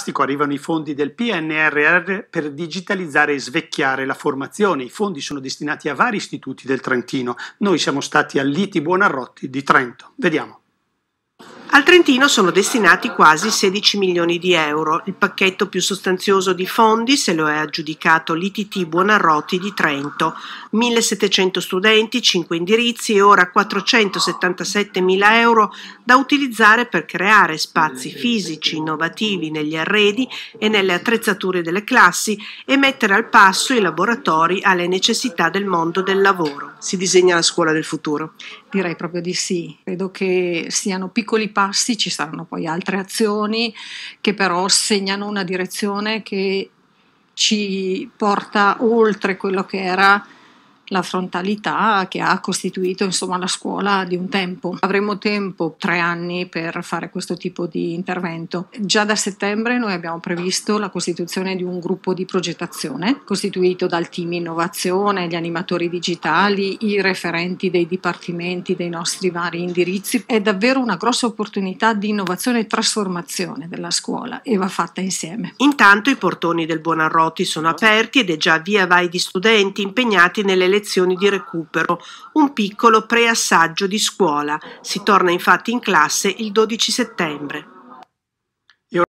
scolastico arrivano i fondi del PNRR per digitalizzare e svecchiare la formazione. I fondi sono destinati a vari istituti del Trentino. Noi siamo stati all'ITI Buonarroti di Trento. Vediamo. Al Trentino sono destinati quasi 16 milioni di euro. Il pacchetto più sostanzioso di fondi se lo è aggiudicato l'ITT Buonarroti di Trento. 1700 studenti, 5 indirizzi e ora 477 mila euro da utilizzare per creare spazi fisici innovativi negli arredi e nelle attrezzature delle classi e mettere al passo i laboratori alle necessità del mondo del lavoro si disegna la scuola del futuro? Direi proprio di sì, credo che siano piccoli passi, ci saranno poi altre azioni che però segnano una direzione che ci porta oltre quello che era la frontalità che ha costituito insomma, la scuola di un tempo. Avremo tempo, tre anni, per fare questo tipo di intervento. Già da settembre noi abbiamo previsto la costituzione di un gruppo di progettazione costituito dal team innovazione, gli animatori digitali, i referenti dei dipartimenti dei nostri vari indirizzi. È davvero una grossa opportunità di innovazione e trasformazione della scuola e va fatta insieme. Intanto i portoni del Buonarroti sono aperti ed è già via vai di studenti impegnati nelle lezioni lezioni di recupero, un piccolo preassaggio di scuola. Si torna infatti in classe il 12 settembre.